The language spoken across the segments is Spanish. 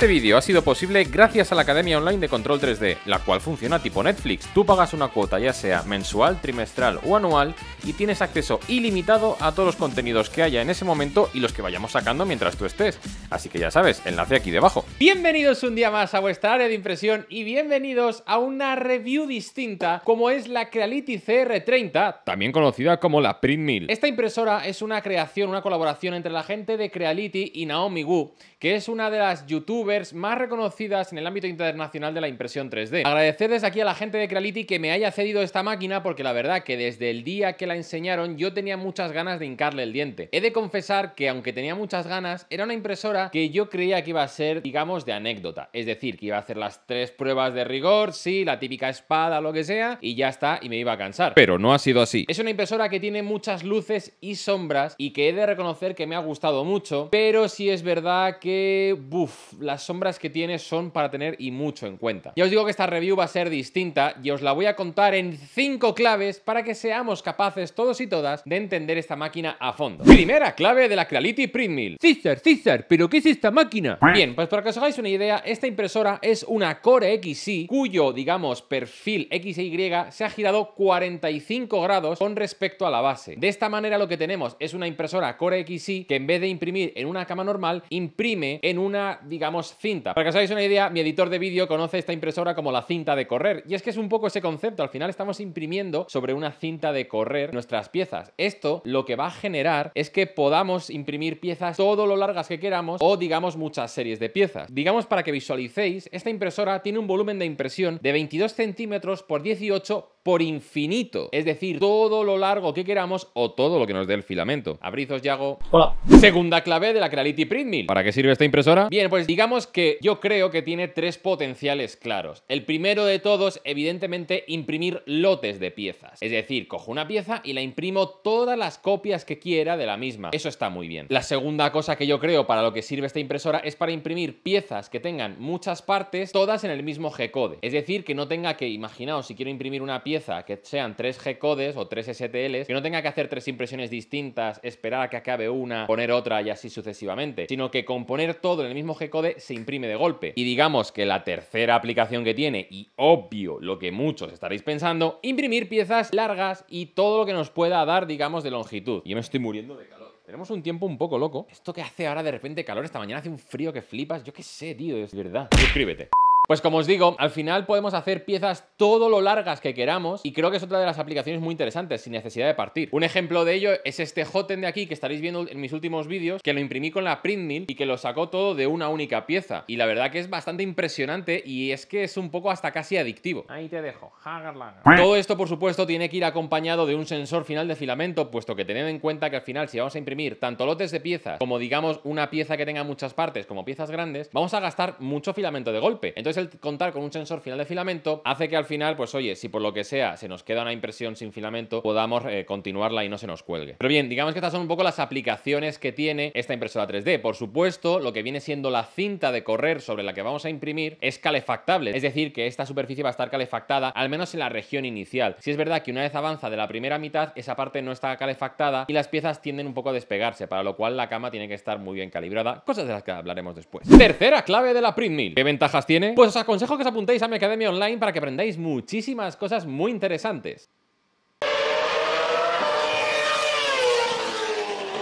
Este vídeo ha sido posible gracias a la Academia Online de Control 3D, la cual funciona tipo Netflix. Tú pagas una cuota ya sea mensual, trimestral o anual y tienes acceso ilimitado a todos los contenidos que haya en ese momento y los que vayamos sacando mientras tú estés. Así que ya sabes, enlace aquí debajo. Bienvenidos un día más a vuestra área de impresión y bienvenidos a una review distinta como es la Creality CR30, también conocida como la Print Esta impresora es una creación, una colaboración entre la gente de Creality y Naomi Wu, que es una de las youtubers más reconocidas en el ámbito internacional de la impresión 3D. Agradecer desde aquí a la gente de Creality que me haya cedido esta máquina porque la verdad que desde el día que la enseñaron yo tenía muchas ganas de hincarle el diente. He de confesar que aunque tenía muchas ganas, era una impresora que yo creía que iba a ser, digamos, de anécdota. Es decir, que iba a hacer las tres pruebas de rigor, sí, la típica espada, lo que sea, y ya está, y me iba a cansar. Pero no ha sido así. Es una impresora que tiene muchas luces y sombras y que he de reconocer que me ha gustado mucho, pero sí es verdad que, buf, las sombras que tiene son para tener y mucho en cuenta. Ya os digo que esta review va a ser distinta y os la voy a contar en cinco claves para que seamos capaces todos y todas de entender esta máquina a fondo. Primera clave de la Creality Print Mill. César, ¿pero qué es esta máquina? Bien, pues para que os hagáis una idea, esta impresora es una Core XY cuyo, digamos, perfil XY se ha girado 45 grados con respecto a la base. De esta manera lo que tenemos es una impresora Core XY que en vez de imprimir en una cama normal, imprime en una, digamos, cinta. Para que os hagáis una idea, mi editor de vídeo conoce esta impresora como la cinta de correr. Y es que es un poco ese concepto. Al final estamos imprimiendo sobre una cinta de correr nuestras piezas. Esto lo que va a generar es que podamos imprimir piezas todo lo largas que queramos o digamos muchas series de piezas. Digamos para que visualicéis, esta impresora tiene un volumen de impresión de 22 centímetros por 18 por infinito. Es decir, todo lo largo que queramos o todo lo que nos dé el filamento. Abrizos, Yago. Hola. Segunda clave de la Creality Print ¿Para qué sirve esta impresora? Bien, pues digamos que yo creo que tiene tres potenciales claros. El primero de todos, evidentemente, imprimir lotes de piezas. Es decir, cojo una pieza y la imprimo todas las copias que quiera de la misma. Eso está muy bien. La segunda cosa que yo creo para lo que sirve esta impresora es para imprimir piezas que tengan muchas partes, todas en el mismo G-code. Es decir, que no tenga que, imaginaos, si quiero imprimir una pieza que sean tres G-codes o tres STLs, que no tenga que hacer tres impresiones distintas, esperar a que acabe una, poner otra y así sucesivamente, sino que componer todo en el mismo G-code se imprime de golpe. Y digamos que la tercera aplicación que tiene, y obvio lo que muchos estaréis pensando, imprimir piezas largas y todo lo que nos pueda dar, digamos, de longitud. Yo me estoy muriendo de calor. Tenemos un tiempo un poco loco. Esto que hace ahora de repente calor, esta mañana hace un frío que flipas. Yo qué sé, tío, es verdad. Suscríbete. Pues como os digo, al final podemos hacer piezas todo lo largas que queramos y creo que es otra de las aplicaciones muy interesantes sin necesidad de partir. Un ejemplo de ello es este Hotend de aquí que estaréis viendo en mis últimos vídeos, que lo imprimí con la print y que lo sacó todo de una única pieza. Y la verdad que es bastante impresionante y es que es un poco hasta casi adictivo. Ahí te dejo, Todo esto, por supuesto, tiene que ir acompañado de un sensor final de filamento, puesto que tened en cuenta que al final si vamos a imprimir tanto lotes de piezas como digamos una pieza que tenga muchas partes como piezas grandes, vamos a gastar mucho filamento de golpe. Entonces contar con un sensor final de filamento hace que al final, pues oye, si por lo que sea se nos queda una impresión sin filamento, podamos eh, continuarla y no se nos cuelgue. Pero bien, digamos que estas son un poco las aplicaciones que tiene esta impresora 3D. Por supuesto, lo que viene siendo la cinta de correr sobre la que vamos a imprimir es calefactable, es decir, que esta superficie va a estar calefactada, al menos en la región inicial. Si es verdad que una vez avanza de la primera mitad, esa parte no está calefactada y las piezas tienden un poco a despegarse, para lo cual la cama tiene que estar muy bien calibrada, cosas de las que hablaremos después. Tercera clave de la Printmill. ¿Qué ventajas tiene? Pues os aconsejo que os apuntéis a mi academia online para que aprendáis muchísimas cosas muy interesantes.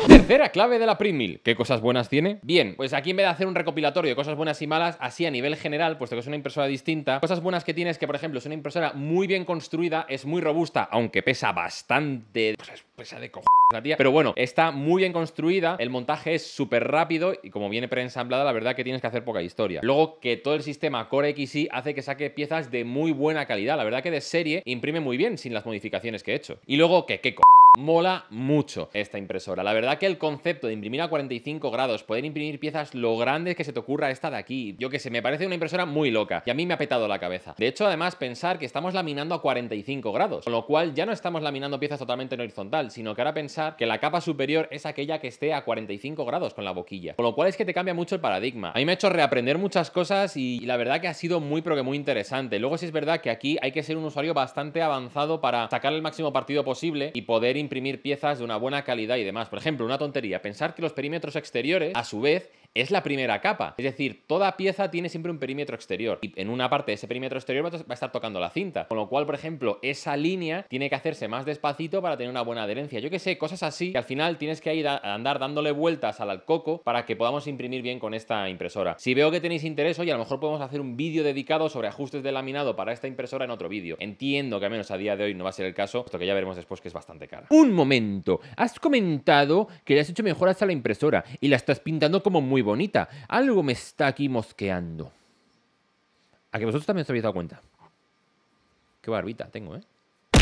Tercera clave de la Primil, ¿Qué cosas buenas tiene? Bien, pues aquí en vez de hacer un recopilatorio de cosas buenas y malas, así a nivel general, puesto que es una impresora distinta, cosas buenas que tiene es que, por ejemplo, es una impresora muy bien construida, es muy robusta, aunque pesa bastante pesa de cojones la tía. Pero bueno, está muy bien construida, el montaje es súper rápido y como viene preensamblada, la verdad que tienes que hacer poca historia. Luego que todo el sistema Core XY hace que saque piezas de muy buena calidad, la verdad que de serie imprime muy bien sin las modificaciones que he hecho. Y luego que qué co mola mucho esta impresora. La verdad que el concepto de imprimir a 45 grados, poder imprimir piezas lo grandes que se te ocurra esta de aquí, yo que sé, me parece una impresora muy loca y a mí me ha petado la cabeza. De hecho, además, pensar que estamos laminando a 45 grados, con lo cual ya no estamos laminando piezas totalmente en horizontal, sino que ahora pensar que la capa superior es aquella que esté a 45 grados con la boquilla. Con lo cual es que te cambia mucho el paradigma. A mí me ha hecho reaprender muchas cosas y la verdad que ha sido muy, pero que muy interesante. Luego sí es verdad que aquí hay que ser un usuario bastante avanzado para sacar el máximo partido posible y poder imprimir piezas de una buena calidad y demás. Por ejemplo, una tontería, pensar que los perímetros exteriores, a su vez, es la primera capa. Es decir, toda pieza tiene siempre un perímetro exterior y en una parte de ese perímetro exterior va a estar tocando la cinta. Con lo cual, por ejemplo, esa línea tiene que hacerse más despacito para tener una buena adherencia. Yo que sé, cosas así que al final tienes que ir a andar dándole vueltas al coco para que podamos imprimir bien con esta impresora. Si veo que tenéis interés, hoy a lo mejor podemos hacer un vídeo dedicado sobre ajustes de laminado para esta impresora en otro vídeo. Entiendo que al menos a día de hoy no va a ser el caso, esto que ya veremos después que es bastante caro. Un momento, has comentado que le has hecho mejoras a la impresora y la estás pintando como muy bonita. Algo me está aquí mosqueando. A que vosotros también os habéis dado cuenta. Qué barbita tengo, ¿eh?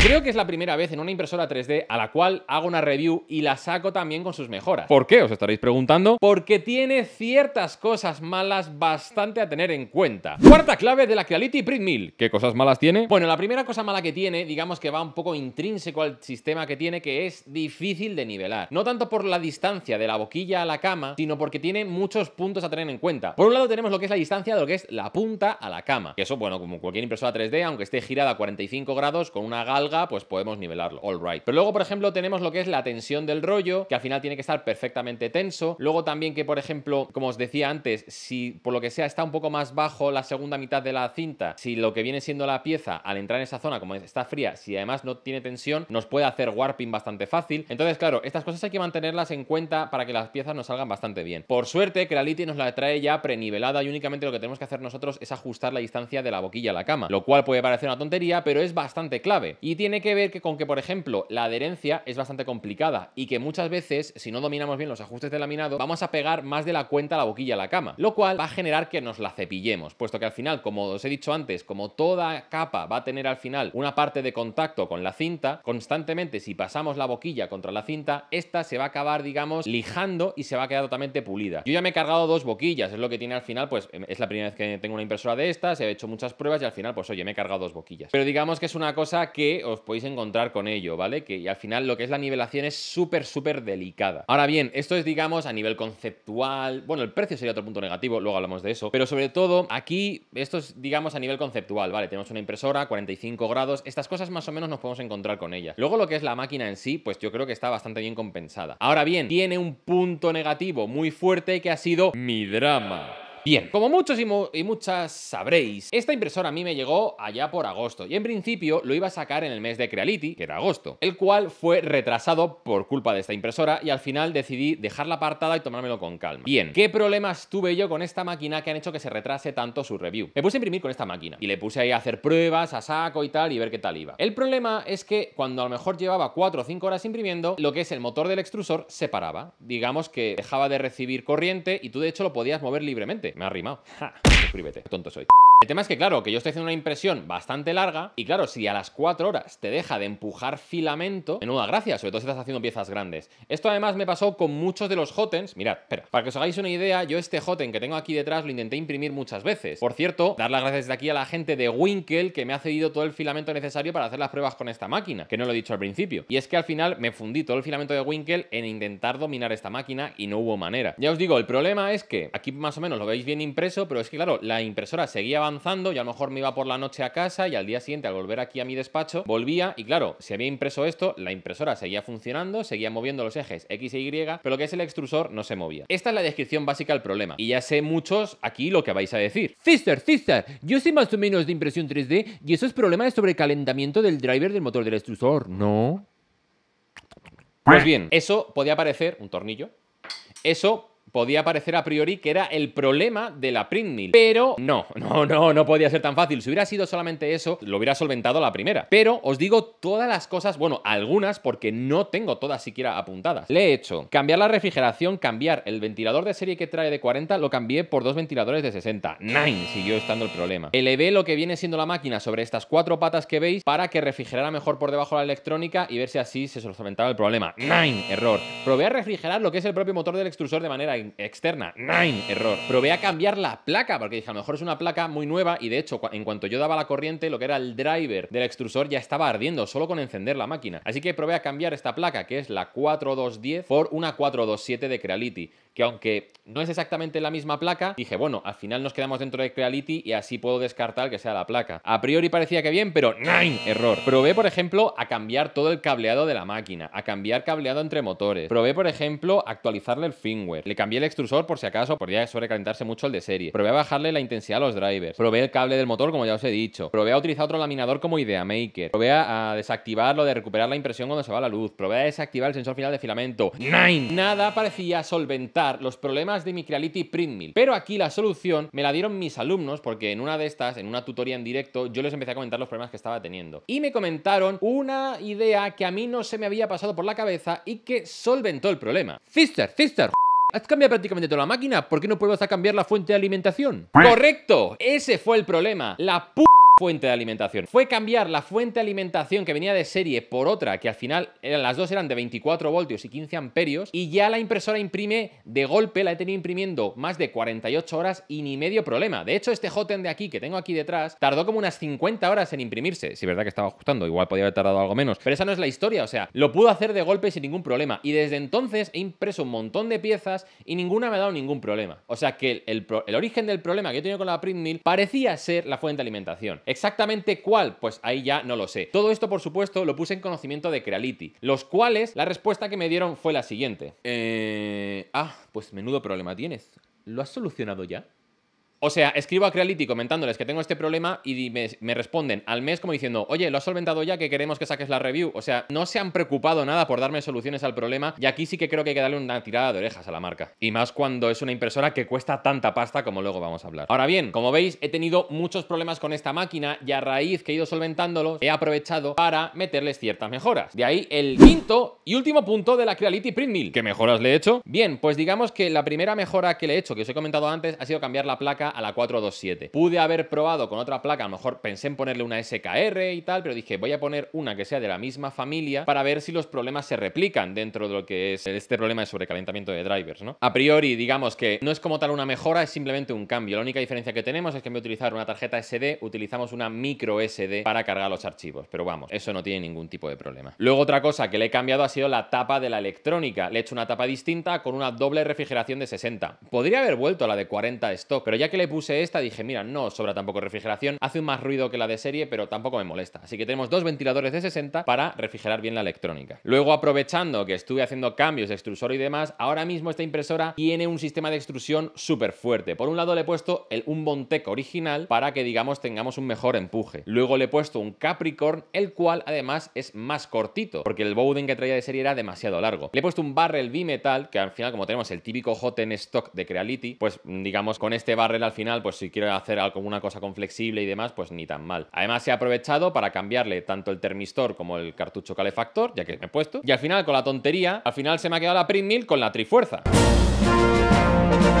Creo que es la primera vez en una impresora 3D a la cual hago una review y la saco también con sus mejoras. ¿Por qué? Os estaréis preguntando. Porque tiene ciertas cosas malas bastante a tener en cuenta. Cuarta clave de la Creality Print Mill. ¿Qué cosas malas tiene? Bueno, la primera cosa mala que tiene, digamos que va un poco intrínseco al sistema que tiene, que es difícil de nivelar. No tanto por la distancia de la boquilla a la cama, sino porque tiene muchos puntos a tener en cuenta. Por un lado tenemos lo que es la distancia de lo que es la punta a la cama. Que eso, bueno, como cualquier impresora 3D, aunque esté girada a 45 grados, con una galga pues podemos nivelarlo. alright. Pero luego, por ejemplo, tenemos lo que es la tensión del rollo, que al final tiene que estar perfectamente tenso. Luego también que, por ejemplo, como os decía antes, si por lo que sea está un poco más bajo la segunda mitad de la cinta, si lo que viene siendo la pieza al entrar en esa zona, como está fría, si además no tiene tensión, nos puede hacer warping bastante fácil. Entonces, claro, estas cosas hay que mantenerlas en cuenta para que las piezas nos salgan bastante bien. Por suerte, que la Creality nos la trae ya prenivelada y únicamente lo que tenemos que hacer nosotros es ajustar la distancia de la boquilla a la cama, lo cual puede parecer una tontería, pero es bastante clave tiene que ver que con que, por ejemplo, la adherencia es bastante complicada y que muchas veces, si no dominamos bien los ajustes de laminado, vamos a pegar más de la cuenta la boquilla a la cama, lo cual va a generar que nos la cepillemos, puesto que al final, como os he dicho antes, como toda capa va a tener al final una parte de contacto con la cinta, constantemente si pasamos la boquilla contra la cinta, esta se va a acabar, digamos, lijando y se va a quedar totalmente pulida. Yo ya me he cargado dos boquillas, es lo que tiene al final, pues em, es la primera vez que tengo una impresora de estas, he hecho muchas pruebas y al final, pues oye, me he cargado dos boquillas. Pero digamos que es una cosa que os podéis encontrar con ello, ¿vale? Que al final lo que es la nivelación es súper, súper delicada. Ahora bien, esto es, digamos, a nivel conceptual. Bueno, el precio sería otro punto negativo, luego hablamos de eso. Pero sobre todo, aquí, esto es, digamos, a nivel conceptual, ¿vale? Tenemos una impresora, 45 grados. Estas cosas más o menos nos podemos encontrar con ella Luego, lo que es la máquina en sí, pues yo creo que está bastante bien compensada. Ahora bien, tiene un punto negativo muy fuerte que ha sido mi drama. Bien, como muchos y, muchas sabréis, esta impresora a mí me llegó allá por agosto y en principio lo iba a sacar en el mes de Creality, que era agosto, el cual fue retrasado por culpa de esta impresora y al final decidí dejarla apartada y tomármelo con calma. Bien, ¿qué problemas tuve yo con esta máquina que han hecho que se retrase tanto su review? Me puse a imprimir con esta máquina y le puse ahí a hacer pruebas a saco y tal y ver qué tal iba. El problema es que cuando a lo mejor llevaba 4 o 5 horas imprimiendo, lo que es el motor del extrusor se paraba. Digamos que dejaba de recibir corriente y tú de hecho lo podías mover libremente me ha rimado. Ja, suscríbete, tonto soy. El tema es que, claro, que yo estoy haciendo una impresión bastante larga y, claro, si a las 4 horas te deja de empujar filamento, menuda gracia, sobre todo si estás haciendo piezas grandes. Esto además me pasó con muchos de los hotens. Mirad, espera, para que os hagáis una idea, yo este hoten que tengo aquí detrás lo intenté imprimir muchas veces. Por cierto, dar las gracias desde aquí a la gente de Winkle que me ha cedido todo el filamento necesario para hacer las pruebas con esta máquina, que no lo he dicho al principio. Y es que al final me fundí todo el filamento de Winkle en intentar dominar esta máquina y no hubo manera. Ya os digo, el problema es que aquí más o menos lo veis bien impreso, pero es que claro, la impresora seguía avanzando y a lo mejor me iba por la noche a casa y al día siguiente al volver aquí a mi despacho volvía y claro, si había impreso esto, la impresora seguía funcionando, seguía moviendo los ejes X y e Y, pero lo que es el extrusor no se movía. Esta es la descripción básica del problema y ya sé muchos aquí lo que vais a decir. Sister, sister, yo soy más o menos de impresión 3D y eso es problema de sobrecalentamiento del driver del motor del extrusor, ¿no? Pues bien, eso podía parecer un tornillo. Eso podía parecer a priori que era el problema de la printmill, Pero no, no, no, no podía ser tan fácil. Si hubiera sido solamente eso, lo hubiera solventado la primera. Pero os digo todas las cosas, bueno, algunas porque no tengo todas siquiera apuntadas. Le he hecho cambiar la refrigeración, cambiar el ventilador de serie que trae de 40, lo cambié por dos ventiladores de 60. Nine siguió estando el problema. Elevé lo que viene siendo la máquina sobre estas cuatro patas que veis para que refrigerara mejor por debajo la electrónica y ver si así se solventaba el problema. Nine, error. Probé a refrigerar lo que es el propio motor del extrusor de manera externa. Nine, error. Probé a cambiar la placa, porque dije, a lo mejor es una placa muy nueva y de hecho, en cuanto yo daba la corriente, lo que era el driver del extrusor ya estaba ardiendo, solo con encender la máquina. Así que probé a cambiar esta placa, que es la 4210, por una 427 de Creality, que aunque no es exactamente la misma placa, dije, bueno, al final nos quedamos dentro de Creality y así puedo descartar que sea la placa. A priori parecía que bien, pero nine, error. Probé, por ejemplo, a cambiar todo el cableado de la máquina, a cambiar cableado entre motores. Probé, por ejemplo, actualizarle el firmware. Le cambié el extrusor por si acaso podría sobrecalentarse mucho el de serie. Probé a bajarle la intensidad a los drivers. Probé el cable del motor, como ya os he dicho. Probé a utilizar otro laminador como idea maker. Probé a desactivarlo de recuperar la impresión cuando se va la luz. Probé a desactivar el sensor final de filamento. ¡Nine! Nada parecía solventar los problemas de mi Creality Print Pero aquí la solución me la dieron mis alumnos porque en una de estas, en una tutoría en directo, yo les empecé a comentar los problemas que estaba teniendo. Y me comentaron una idea que a mí no se me había pasado por la cabeza y que solventó el problema. Cister, Cister. Has cambiado prácticamente toda la máquina, ¿por qué no pruebas a cambiar la fuente de alimentación? ¡Correcto! Ese fue el problema. La p fuente de alimentación. Fue cambiar la fuente de alimentación que venía de serie por otra, que al final eran, las dos eran de 24 voltios y 15 amperios, y ya la impresora imprime de golpe, la he tenido imprimiendo más de 48 horas y ni medio problema. De hecho, este hotend de aquí, que tengo aquí detrás, tardó como unas 50 horas en imprimirse. Si es verdad que estaba ajustando, igual podía haber tardado algo menos, pero esa no es la historia, o sea, lo pudo hacer de golpe sin ningún problema. Y desde entonces he impreso un montón de piezas y ninguna me ha dado ningún problema. O sea que el, origen del problema que he tenido con la print parecía ser la fuente de alimentación. ¿Exactamente cuál? Pues ahí ya no lo sé. Todo esto, por supuesto, lo puse en conocimiento de Creality, los cuales la respuesta que me dieron fue la siguiente. Eh... Ah, pues menudo problema tienes. ¿Lo has solucionado ya? O sea, escribo a Creality comentándoles que tengo este problema y me, responden al mes como diciendo, oye, lo has solventado ya que queremos que saques la review. O sea, no se han preocupado nada por darme soluciones al problema y aquí sí que creo que hay que darle una tirada de orejas a la marca. Y más cuando es una impresora que cuesta tanta pasta como luego vamos a hablar. Ahora bien, como veis, he tenido muchos problemas con esta máquina y a raíz que he ido solventándolos, he aprovechado para meterles ciertas mejoras. De ahí el quinto y último punto de la Creality Print Mill. ¿Qué mejoras le he hecho? Bien, pues digamos que la primera mejora que le he hecho, que os he comentado antes, ha sido cambiar la placa a la 427. Pude haber probado con otra placa, a lo mejor pensé en ponerle una SKR y tal, pero dije, voy a poner una que sea de la misma familia para ver si los problemas se replican dentro de lo que es este problema de sobrecalentamiento de drivers, ¿no? A priori, digamos que no es como tal una mejora, es simplemente un cambio. La única diferencia que tenemos es que en vez de utilizar una tarjeta SD, utilizamos una micro SD para cargar los archivos. Pero vamos, eso no tiene ningún tipo de problema. Luego otra cosa que le he cambiado ha sido la tapa de la electrónica. Le he hecho una tapa distinta con una doble refrigeración de 60. Podría haber vuelto a la de 40 stock, pero ya que le puse esta dije, mira, no sobra tampoco refrigeración, hace más ruido que la de serie, pero tampoco me molesta. Así que tenemos dos ventiladores de 60 para refrigerar bien la electrónica. Luego, aprovechando que estuve haciendo cambios de extrusor y demás, ahora mismo esta impresora tiene un sistema de extrusión súper fuerte. Por un lado le he puesto el, un Bontec original para que, digamos, tengamos un mejor empuje. Luego le he puesto un Capricorn, el cual además es más cortito, porque el Bowden que traía de serie era demasiado largo. Le he puesto un barrel bimetal, que al final, como tenemos el típico hot en stock de Creality, pues digamos, con este barrel al final, pues si quiero hacer alguna cosa con flexible y demás, pues ni tan mal. Además he aprovechado para cambiarle tanto el termistor como el cartucho calefactor, ya que me he puesto. Y al final, con la tontería, al final se me ha quedado la print mill con la trifuerza.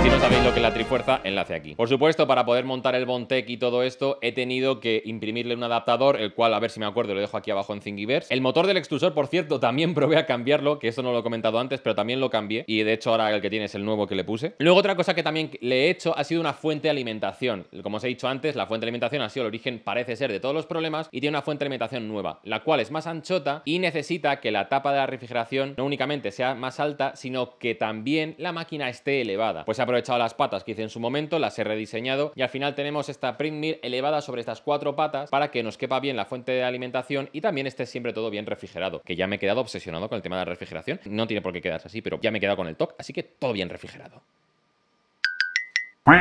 Si no sabéis lo que es la Trifuerza, enlace aquí. Por supuesto, para poder montar el Bontec y todo esto, he tenido que imprimirle un adaptador, el cual, a ver si me acuerdo, lo dejo aquí abajo en Thingiverse. El motor del extrusor, por cierto, también probé a cambiarlo, que eso no lo he comentado antes, pero también lo cambié. Y de hecho, ahora el que tiene es el nuevo que le puse. Luego, otra cosa que también le he hecho ha sido una fuente de alimentación. Como os he dicho antes, la fuente de alimentación ha sido el origen, parece ser, de todos los problemas y tiene una fuente de alimentación nueva, la cual es más anchota y necesita que la tapa de la refrigeración no únicamente sea más alta, sino que también la máquina esté elevada. Pues he aprovechado las patas que hice en su momento, las he rediseñado y al final tenemos esta print elevada sobre estas cuatro patas para que nos quepa bien la fuente de alimentación y también esté siempre todo bien refrigerado, que ya me he quedado obsesionado con el tema de la refrigeración. No tiene por qué quedarse así, pero ya me he quedado con el TOC, así que todo bien refrigerado.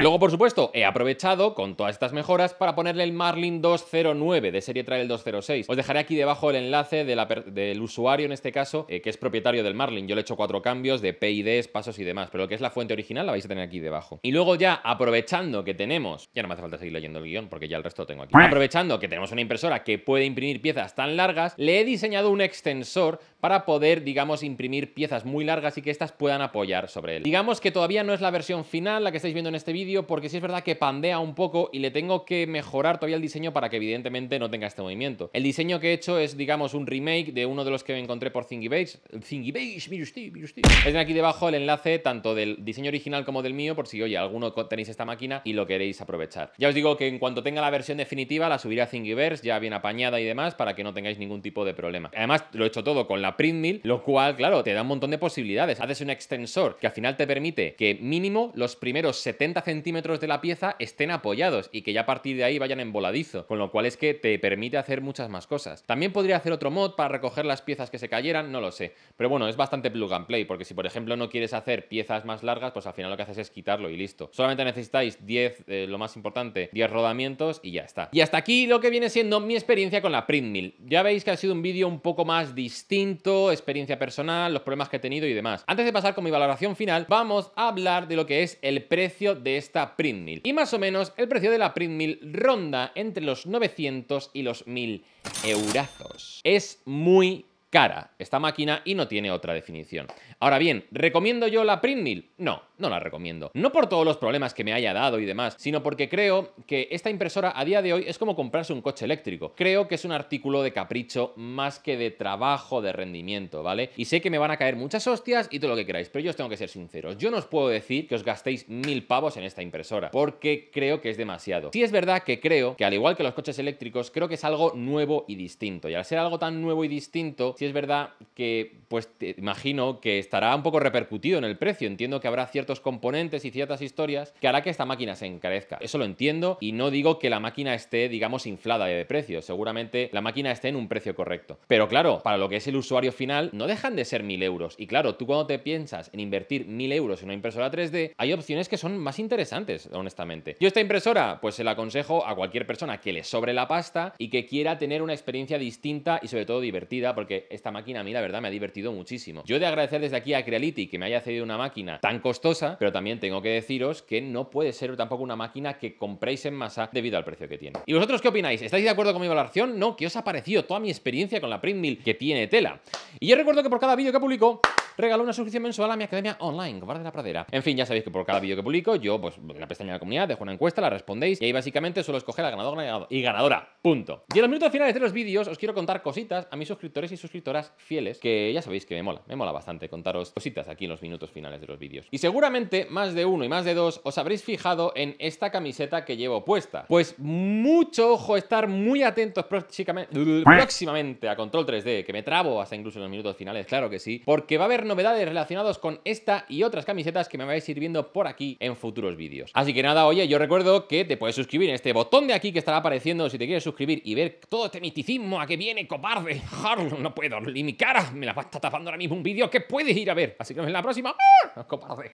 Luego, por supuesto, he aprovechado con todas estas mejoras para ponerle el Marlin 209 de serie Trail 206. Os dejaré aquí debajo el enlace del usuario, en este caso, eh, que es propietario del Marlin. Yo le he hecho cuatro cambios de PIDs, pasos y demás, pero lo que es la fuente original la vais a tener aquí debajo. Y luego ya, aprovechando que tenemos... Ya no me hace falta seguir leyendo el guión porque ya el resto lo tengo aquí. Aprovechando que tenemos una impresora que puede imprimir piezas tan largas, le he diseñado un extensor para poder, digamos, imprimir piezas muy largas y que estas puedan apoyar sobre él. Digamos que todavía no es la versión final la que estáis viendo en este vídeo, vídeo porque si es verdad que pandea un poco y le tengo que mejorar todavía el diseño para que evidentemente no tenga este movimiento. El diseño que he hecho es, digamos, un remake de uno de los que me encontré por Thingiverse. Thingiverse, mire usted, mire usted. aquí debajo el enlace tanto del diseño original como del mío por si, oye, alguno tenéis esta máquina y lo queréis aprovechar. Ya os digo que en cuanto tenga la versión definitiva la subiré a Thingiverse ya bien apañada y demás para que no tengáis ningún tipo de problema. Además, lo he hecho todo con la print lo cual, claro, te da un montón de posibilidades. Haces un extensor que al final te permite que mínimo los primeros 70 centímetros de la pieza estén apoyados y que ya a partir de ahí vayan en voladizo, con lo cual es que te permite hacer muchas más cosas. También podría hacer otro mod para recoger las piezas que se cayeran, no lo sé. Pero bueno, es bastante plug and play, porque si por ejemplo no quieres hacer piezas más largas, pues al final lo que haces es quitarlo y listo. Solamente necesitáis 10, eh, lo más importante, 10 rodamientos y ya está. Y hasta aquí lo que viene siendo mi experiencia con la print Ya veis que ha sido un vídeo un poco más distinto, experiencia personal, los problemas que he tenido y demás. Antes de pasar con mi valoración final, vamos a hablar de lo que es el precio de esta print Y más o menos el precio de la print ronda entre los 900 y los 1000 eurazos. Es muy cara esta máquina y no tiene otra definición. Ahora bien, ¿recomiendo yo la Printmill? No, no la recomiendo. No por todos los problemas que me haya dado y demás, sino porque creo que esta impresora a día de hoy es como comprarse un coche eléctrico. Creo que es un artículo de capricho más que de trabajo de rendimiento, ¿vale? Y sé que me van a caer muchas hostias y todo lo que queráis, pero yo os tengo que ser sinceros. Yo no os puedo decir que os gastéis mil pavos en esta impresora, porque creo que es demasiado. Sí es verdad que creo que al igual que los coches eléctricos, creo que es algo nuevo y distinto. Y al ser algo tan nuevo y distinto, si es verdad que, pues te imagino que estará un poco repercutido en el precio. Entiendo que habrá ciertos componentes y ciertas historias que hará que esta máquina se encarezca. Eso lo entiendo y no digo que la máquina esté, digamos, inflada de precio. Seguramente la máquina esté en un precio correcto. Pero claro, para lo que es el usuario final, no dejan de ser mil euros. Y claro, tú cuando te piensas en invertir mil euros en una impresora 3D, hay opciones que son más interesantes, honestamente. Yo esta impresora, pues se la aconsejo a cualquier persona que le sobre la pasta y que quiera tener una experiencia distinta y sobre todo divertida, porque esta máquina a mí la verdad me ha divertido muchísimo. Yo he de agradecer desde aquí a Creality que me haya cedido una máquina tan costosa, pero también tengo que deciros que no puede ser tampoco una máquina que compréis en masa debido al precio que tiene. ¿Y vosotros qué opináis? ¿Estáis de acuerdo con mi valoración? No, ¿qué os ha parecido toda mi experiencia con la printmill que tiene tela? Y yo recuerdo que por cada vídeo que publico regalo una suscripción mensual a mi academia online, Guardia de la Pradera. En fin, ya sabéis que por cada vídeo que publico, yo, pues, en la pestaña de la comunidad, dejo una encuesta, la respondéis y ahí básicamente suelo escoger a ganador y ganadora. Punto. Y en los minutos finales de los vídeos os quiero contar cositas a mis suscriptores y suscriptores suscriptoras fieles, que ya sabéis que me mola, me mola bastante contaros cositas aquí en los minutos finales de los vídeos. Y seguramente más de uno y más de dos os habréis fijado en esta camiseta que llevo puesta. Pues mucho ojo, estar muy atentos próximamente a Control 3D, que me trabo hasta incluso en los minutos finales, claro que sí, porque va a haber novedades relacionadas con esta y otras camisetas que me vais a ir viendo por aquí en futuros vídeos. Así que nada, oye, yo recuerdo que te puedes suscribir en este botón de aquí que estará apareciendo si te quieres suscribir y ver todo este misticismo a que viene, cobarde, Harlem, no puede y mi cara me la va a estar tapando ahora mismo un vídeo que puedes ir a ver. Así que nos vemos en la próxima. ¡Ah! Nos de.